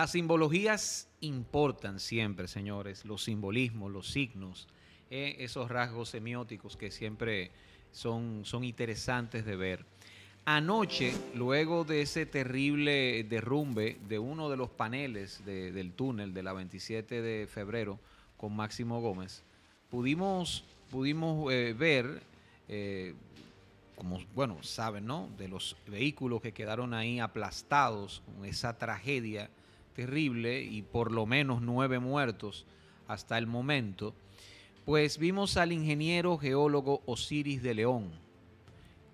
Las simbologías importan siempre, señores, los simbolismos, los signos, eh, esos rasgos semióticos que siempre son, son interesantes de ver. Anoche, luego de ese terrible derrumbe de uno de los paneles del túnel de la 27 de febrero con Máximo Gómez, pudimos, pudimos eh, ver, eh, como bueno, saben, ¿no? De los vehículos que quedaron ahí aplastados con esa tragedia terrible y por lo menos nueve muertos hasta el momento, pues vimos al ingeniero geólogo Osiris de León,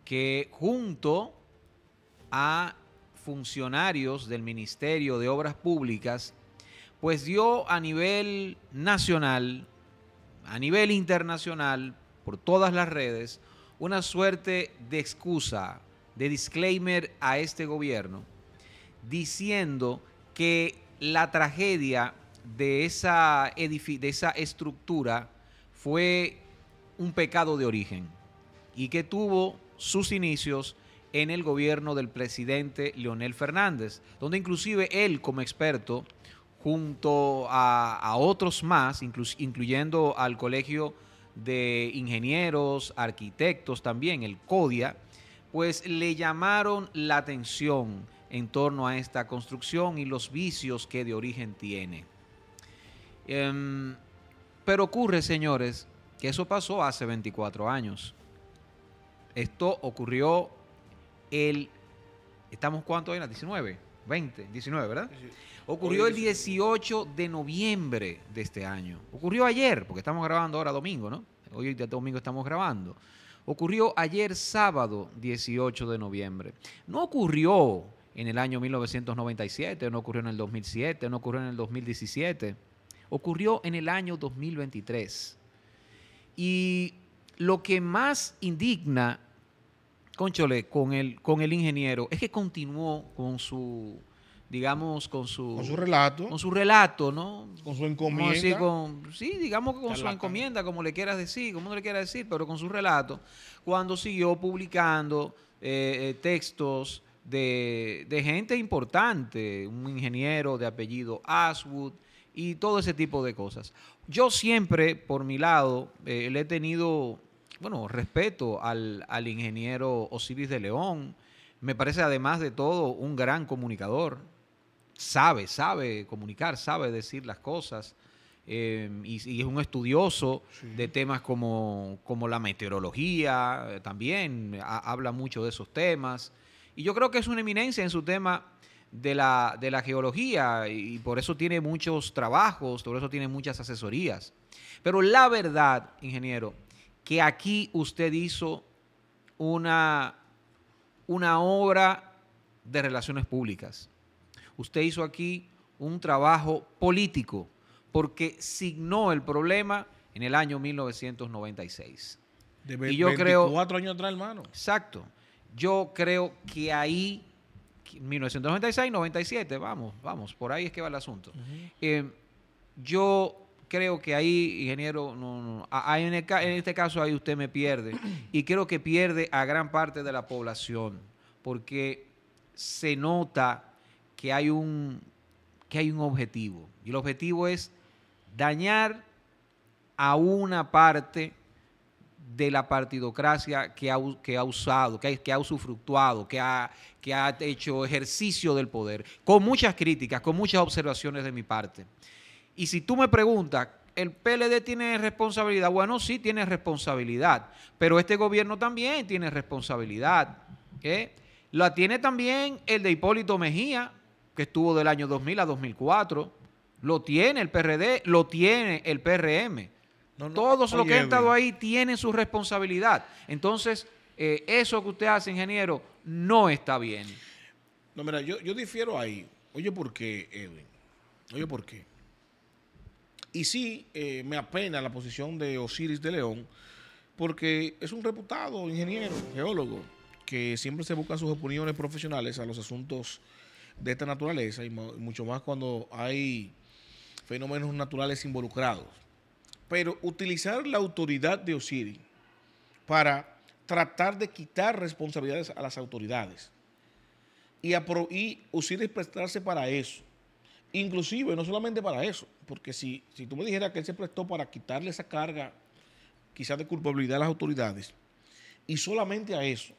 que junto a funcionarios del Ministerio de Obras Públicas, pues dio a nivel nacional, a nivel internacional, por todas las redes, una suerte de excusa, de disclaimer a este gobierno, diciendo que la tragedia de esa, esa estructura fue un pecado de origen y que tuvo sus inicios en el gobierno del presidente Leonel Fernández, donde inclusive él como experto, junto a, otros más, incluyendo al Colegio de Ingenieros, Arquitectos también, el CODIA, pues le llamaron la atención en torno a esta construcción y los vicios que de origen tiene. Em, pero ocurre, señores, que eso pasó hace 24 años. Esto ocurrió el... ¿Estamos cuánto en 19, 20, 19, ¿verdad? Ocurrió el 18 de noviembre de este año. Ocurrió ayer, porque estamos grabando ahora domingo, ¿no? Hoy de domingo estamos grabando. Ocurrió ayer sábado 18 de noviembre. No ocurrió en el año 1997, no ocurrió en el 2007, no ocurrió en el 2017, ocurrió en el año 2023. Y lo que más indigna, conchole, con el, con el ingeniero, es que continuó con su, digamos, con su, con su relato. Con su relato, ¿no? Con su encomienda. sí, digamos que con su encomienda, como le quieras decir, como no le quieras decir, pero con su relato, cuando siguió publicando eh, eh, textos de, gente importante, un ingeniero de apellido Aswood y todo ese tipo de cosas. Yo siempre, por mi lado, eh, le he tenido, bueno, respeto al, ingeniero Osiris de León. Me parece, además de todo, un gran comunicador. Sabe, sabe comunicar, sabe decir las cosas. Eh, y, es un estudioso de temas como, la meteorología, eh, también habla mucho de esos temas. Y yo creo que es una eminencia en su tema de la, geología y por eso tiene muchos trabajos, por eso tiene muchas asesorías. Pero la verdad, ingeniero, que aquí usted hizo una, una obra de relaciones públicas. Usted hizo aquí un trabajo político porque signó el problema en el año 1996. De y yo 24 años atrás, hermano. Exacto. Yo creo que ahí, 1996, 97, vamos, vamos, por ahí es que va el asunto. Eh, yo creo que ahí, ingeniero, no, no, en, este caso ahí usted me pierde. Y creo que pierde a gran parte de la población, porque se nota que hay un, que hay un objetivo. Y el objetivo es dañar a una parte de la partidocracia que ha, usado, que ha, que ha usufructuado, que ha, que ha hecho ejercicio del poder, con muchas críticas, con muchas observaciones de mi parte. Y si tú me preguntas, ¿el PLD tiene responsabilidad? Bueno, sí tiene responsabilidad, pero este gobierno también tiene responsabilidad. La tiene también el de Hipólito Mejía, que estuvo del año 2000 a 2004. Lo tiene el PRD, lo tiene el PRM. Todos los que han estado ahí tienen su responsabilidad. Entonces, eh, eso que usted hace, ingeniero, no está bien. No, mira, yo, yo difiero ahí. Oye, ¿por qué, Edwin? Oye, ¿por qué? Y sí, eh, me apena la posición de Osiris de León, porque es un reputado ingeniero, geólogo, que siempre se busca sus opiniones profesionales a los asuntos de esta naturaleza, y mucho más cuando hay fenómenos naturales involucrados. Pero utilizar la autoridad de Osiris para tratar de quitar responsabilidades a las autoridades y, y Osiris prestarse para eso. Inclusive, no solamente para eso, porque si, si tú me dijeras que él se prestó para quitarle esa carga quizás de culpabilidad a las autoridades, y solamente a eso,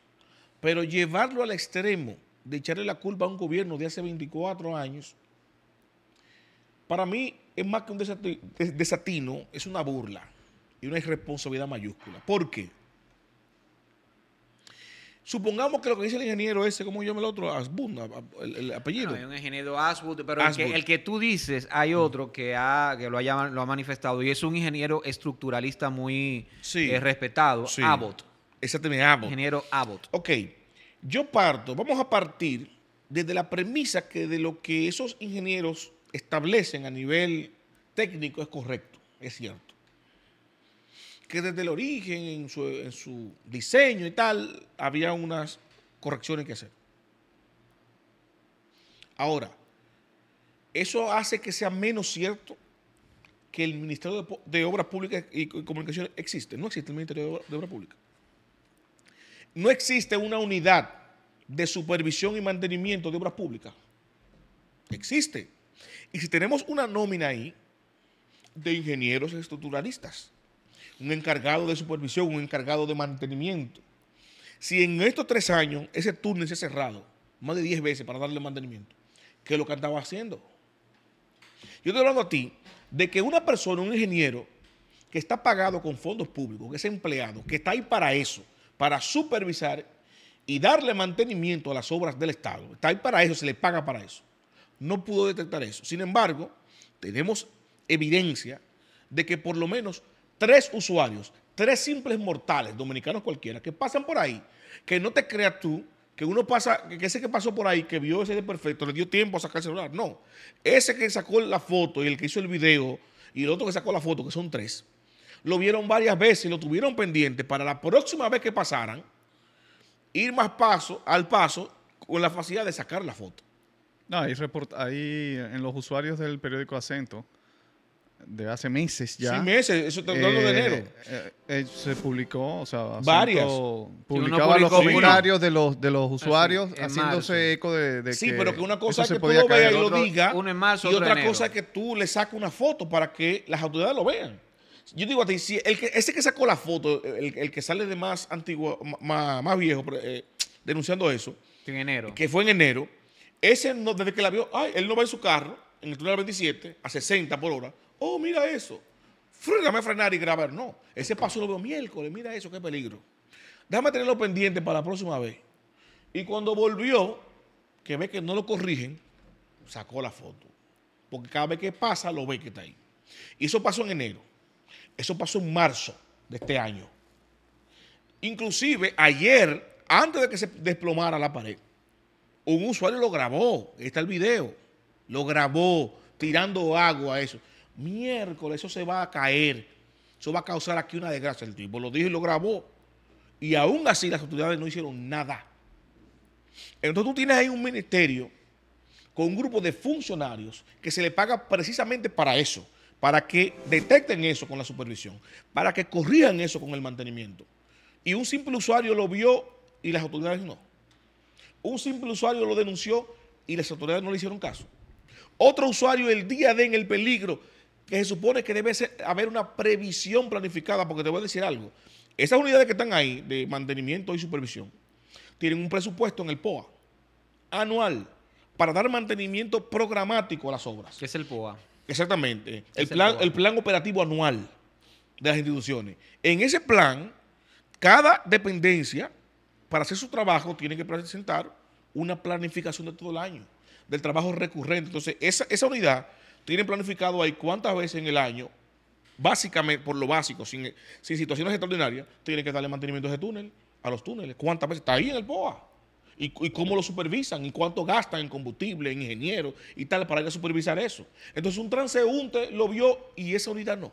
pero llevarlo al extremo de echarle la culpa a un gobierno de hace 24 años, para mí es más que un desatino, es una burla y una irresponsabilidad mayúscula. ¿Por qué? Supongamos que lo que dice el ingeniero ese, ¿cómo llama el otro? Asbun, el, apellido. No, hay un ingeniero Asbun, pero El, que, tú dices, hay mm. otro que, lo, ha, lo ha manifestado y es un ingeniero estructuralista muy eh, respetado, Abbott. Exactamente, Abbott. Ingeniero Abbott. Ok, yo parto, vamos a partir desde la premisa que de lo que esos ingenieros establecen a nivel técnico es correcto, es cierto. Que desde el origen, en su, diseño y tal, había unas correcciones que hacer. Ahora, eso hace que sea menos cierto que el Ministerio de, Obras Públicas y Comunicaciones existe. No existe el Ministerio de Obras Públicas. No existe una unidad de supervisión y mantenimiento de obras públicas. Existe. Y si tenemos una nómina ahí de ingenieros estructuralistas, un encargado de supervisión, un encargado de mantenimiento, si en estos tres años ese túnel se ha cerrado más de diez veces para darle mantenimiento, ¿qué es lo que andaba haciendo? Yo estoy hablando a ti de que una persona, un ingeniero, que está pagado con fondos públicos, que es empleado, que está ahí para eso, para supervisar y darle mantenimiento a las obras del Estado, está ahí para eso, se le paga para eso no pudo detectar eso. Sin embargo, tenemos evidencia de que por lo menos tres usuarios, tres simples mortales, dominicanos cualquiera, que pasan por ahí, que no te creas tú, que uno pasa, que ese que pasó por ahí, que vio ese de perfecto, le dio tiempo a sacar el celular. No, ese que sacó la foto y el que hizo el video y el otro que sacó la foto, que son tres, lo vieron varias veces, lo tuvieron pendiente para la próxima vez que pasaran, ir más paso al paso con la facilidad de sacar la foto. No, hay, en los usuarios del periódico Acento, de hace meses ya. Sí, meses, eso está hablando de enero. Eh, eh, eh, se publicó, o sea, Varias. Publicaba los comentarios de los, de los usuarios ah, haciéndose eco de, de que. Sí, pero que una cosa es que tú lo y lo diga, y otra cosa es que tú le sacas una foto para que las autoridades lo vean. Yo digo el que, ese que sacó la foto, el, que sale de más antiguo, más, viejo, denunciando eso. en enero. Que fue en enero ese, no, desde que la vio, ay, él no va en su carro, en el túnel 27, a 60 por hora. Oh, mira eso. a frenar y grabar. No, ese paso lo veo miércoles. Mira eso, qué peligro. Déjame tenerlo pendiente para la próxima vez. Y cuando volvió, que ve que no lo corrigen, sacó la foto. Porque cada vez que pasa, lo ve que está ahí. Y eso pasó en enero. Eso pasó en marzo de este año. Inclusive ayer, antes de que se desplomara la pared, un usuario lo grabó, está el video, lo grabó tirando agua a eso. Miércoles eso se va a caer, eso va a causar aquí una desgracia. El tipo lo dijo y lo grabó. Y aún así las autoridades no hicieron nada. Entonces tú tienes ahí un ministerio con un grupo de funcionarios que se le paga precisamente para eso, para que detecten eso con la supervisión, para que corrijan eso con el mantenimiento. Y un simple usuario lo vio y las autoridades no. Un simple usuario lo denunció y las autoridades no le hicieron caso. Otro usuario el día de en el peligro, que se supone que debe haber una previsión planificada, porque te voy a decir algo. Esas unidades que están ahí de mantenimiento y supervisión tienen un presupuesto en el POA anual para dar mantenimiento programático a las obras. ¿Qué es el POA? Exactamente. el plan operativo anual de las instituciones. En ese plan, cada dependencia para hacer su trabajo tiene que presentar una planificación de todo el año, del trabajo recurrente. Entonces, esa, unidad tiene planificado ahí cuántas veces en el año, básicamente, por lo básico, sin, situaciones extraordinarias, tiene que darle mantenimiento de ese túnel, a los túneles. ¿Cuántas veces? Está ahí en el poa Y, y, cómo lo supervisan y cuánto gastan en combustible, en ingenieros y tal para ir a supervisar eso. Entonces un transeúnte lo vio y esa unidad no.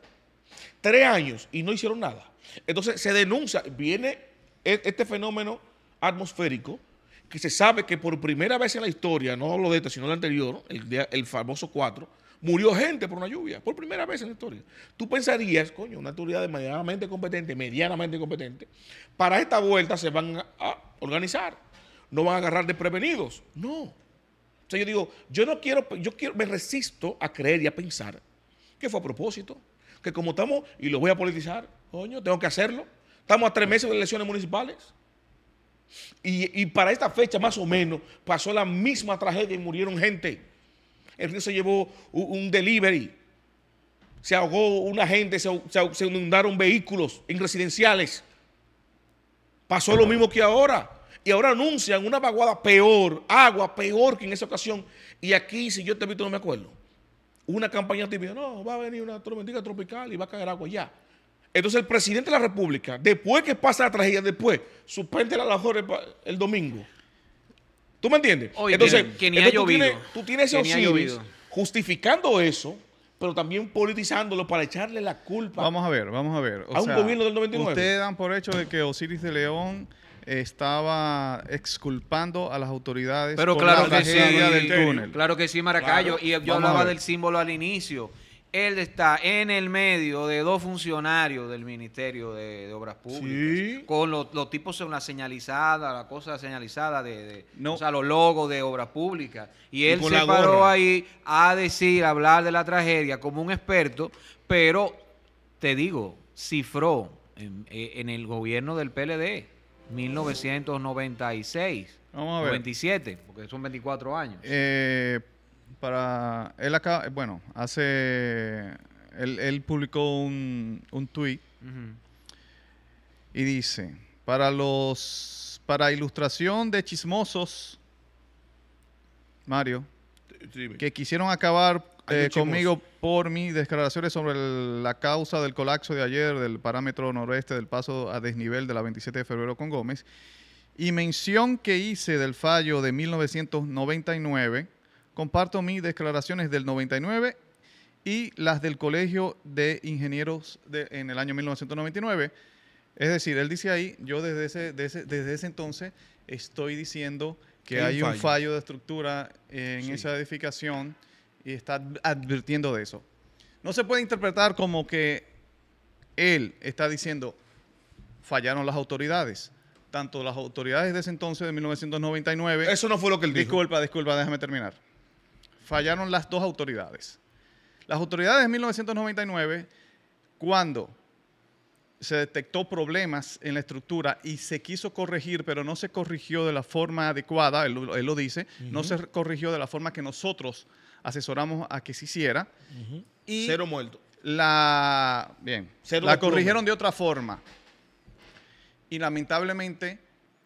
Tres años y no hicieron nada. Entonces se denuncia, viene e, este fenómeno atmosférico, que se sabe que por primera vez en la historia, no lo de esto, sino el anterior, el, famoso 4, murió gente por una lluvia, por primera vez en la historia. Tú pensarías, coño, una autoridad medianamente competente, medianamente competente, para esta vuelta se van a organizar, no van a agarrar desprevenidos, no. O sea, yo digo, yo no quiero, yo quiero, me resisto a creer y a pensar que fue a propósito, que como estamos, y lo voy a politizar, coño, tengo que hacerlo, Estamos a tres meses de elecciones municipales. Y, para esta fecha, más o menos, pasó la misma tragedia y murieron gente. El río se llevó un, delivery. Se ahogó una gente, se, inundaron vehículos en residenciales. Pasó lo mismo que ahora. Y ahora anuncian una vaguada peor, agua peor que en esa ocasión. Y aquí, si yo te he visto, no me acuerdo. Una campaña típica, no, va a venir una tormenta tropical y va a caer agua ya. Entonces el presidente de la República, después que pasa la tragedia, después suspende la labor el, domingo. ¿Tú me entiendes? Oye, entonces, tú, tienes, tú, tienes, justificando eso, pero también politizándolo para echarle la culpa. Vamos a ver, vamos a ver. a un gobierno del 99. Ustedes dan por hecho de que Osiris de León estaba exculpando a las autoridades pero claro la del túnel. Claro que sí, Maracayo. Y yo hablaba del símbolo al inicio él está en el medio de dos funcionarios del Ministerio de, Obras Públicas. Con los, tipos son la señalizada, la cosa señalizada de, o sea, los logos de Obras Públicas. Y él se paró ahí a decir, a hablar de la tragedia como un experto, pero te digo, cifró en, eh, el gobierno del PLD, 1996, 27, 97, porque son 24 años. Eh para. Él acá, bueno, hace. Él, publicó un, un tweet y dice: Para los. Para ilustración de chismosos, Mario, que quisieron acabar eh, conmigo por mis declaraciones sobre la causa del colapso de ayer del parámetro noroeste del paso a desnivel de la 27 de febrero con Gómez y mención que hice del fallo de 1999 comparto mis declaraciones del 99 y las del Colegio de Ingenieros en el año 1999. Es decir, él dice ahí, yo desde ese, desde, ese entonces estoy diciendo que hay, un, fallo. de estructura en esa edificación y está advirtiendo de eso. No se puede interpretar como que él está diciendo, fallaron las autoridades. Tanto las autoridades de ese entonces, de 1999. Eso no fue lo que él dijo. Disculpa, disculpa, déjame terminar fallaron las dos autoridades. Las autoridades de 1999, cuando se detectó problemas en la estructura y se quiso corregir, pero no se corrigió de la forma adecuada, él, lo dice, no se corrigió de la forma que nosotros asesoramos a que se hiciera. Cero muerto. La, bien, la corrigieron de otra forma. Y lamentablemente,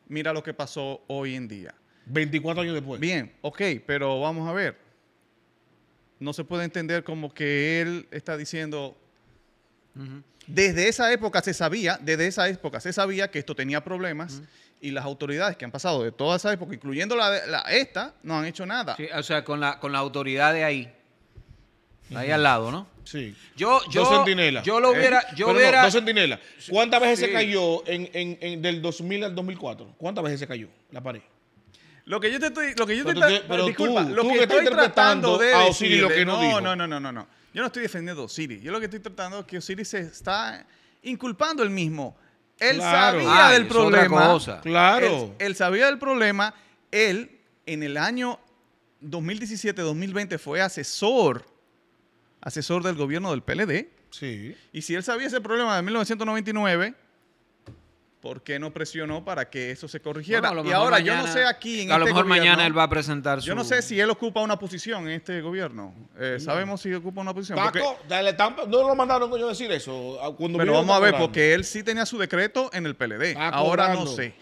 mira lo que pasó hoy en día. 24 años después. Bien, ok, pero vamos a ver no se puede entender como que él está diciendo, desde esa época se sabía, desde esa época se sabía que esto tenía problemas. Y las autoridades que han pasado de toda esa época, incluyendo la, la esta, no han hecho nada. Sí, o sea, con la, con la autoridad de ahí. Ahí al lado, ¿no? Sí. Yo, yo, dos centinelas. Yo lo ¿Eh? hubiera. yo hubiera... dos centinelas. ¿Cuántas veces se cayó en, en, del 2000 al 2004? ¿Cuántas veces se cayó la pared? Lo que yo te estoy. Lo que yo te, disculpa, estoy tratando de. A Osiris lo que no, no No, no, no, no, Yo no estoy defendiendo a Osiris. Yo lo que estoy tratando es que Osiris se está inculpando él mismo. Él sabía del problema. Claro. Él, él, sabía del problema. Él, en el año 2017-2020, fue asesor. Asesor del gobierno del PLD. Sí. Y si él sabía ese problema de 1999 ¿Por qué no presionó para que eso se corrigiera? y ahora yo no sé aquí en A lo este mejor mañana él va a presentar Yo no sé si él ocupa una posición en este gobierno. Eh, sabemos si ocupa una posición. Paco, dale, no lo mandaron yo decir eso. Cuando Pero vamos a ver, porque él sí tenía su decreto en el PLD. ahora no sé.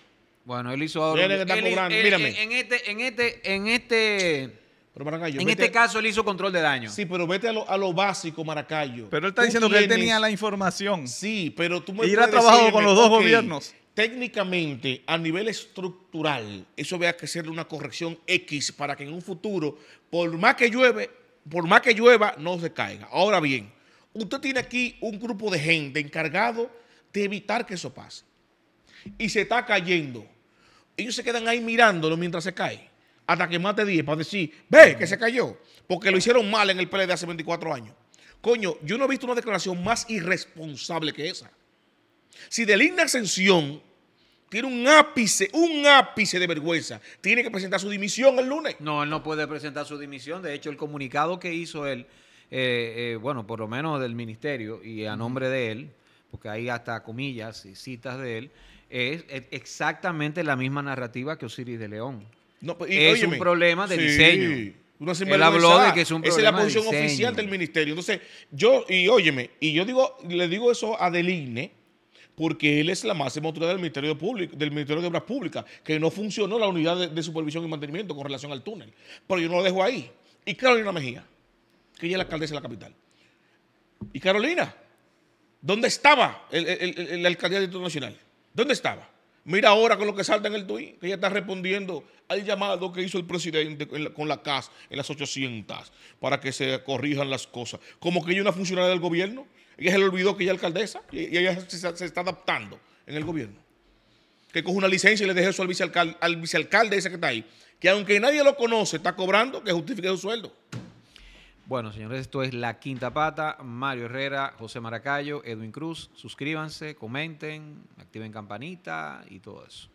Bueno, él hizo ahora... Él, Mírame. En este, en este, en este en este caso él hizo control de daño. Sí, pero vete a lo, básico, Maracayo. Pero él está diciendo que él tenía la información. Sí, pero tú me Y él ha trabajado con los dos gobiernos. Técnicamente, a nivel estructural, eso vea que ser una corrección X para que en un futuro, por más que llueve, por más que llueva, no se caiga. Ahora bien, usted tiene aquí un grupo de gente encargado de evitar que eso pase. Y se está cayendo. Ellos se quedan ahí mirándolo mientras se cae hasta que mate 10 para decir, ve, que se cayó, porque lo hicieron mal en el PLD hace 24 años. Coño, yo no he visto una declaración más irresponsable que esa. Si de linda ascensión tiene un ápice, un ápice de vergüenza. Tiene que presentar su dimisión el lunes. No, él no puede presentar su dimisión. De hecho, el comunicado que hizo él, eh, eh, bueno, por lo menos del ministerio y a nombre de él, porque hay hasta comillas y citas de él, es exactamente la misma narrativa que Osiris de León. Pues, es un problema de diseño. Él habló de que es un problema Esa es la posición oficial del ministerio. Entonces, yo, y óyeme, y yo digo, le digo eso a Deligne, porque él es la máxima autoridad del Ministerio de, Público, del Ministerio de Obras Públicas, que no funcionó la unidad de, supervisión y mantenimiento con relación al túnel. Pero yo no lo dejo ahí. Y Carolina Mejía, que ella es la alcaldesa de la capital. Y Carolina, ¿dónde estaba la alcaldía de Distrito Nacional? ¿Dónde estaba? Mira ahora con lo que salta en el tuit, que ella está respondiendo al llamado que hizo el presidente con la, CAS en las 800 para que se corrijan las cosas. Como que ella es una funcionaria del gobierno, ella se le olvidó que ella es alcaldesa y, ella se, está adaptando en el gobierno. Que coge una licencia y le deje eso al vicealcalde, al vicealcalde ese que está ahí, que aunque nadie lo conoce, está cobrando, que justifique su sueldo. Bueno, señores, esto es La Quinta Pata. Mario Herrera, José Maracayo, Edwin Cruz. Suscríbanse, comenten, activen campanita y todo eso.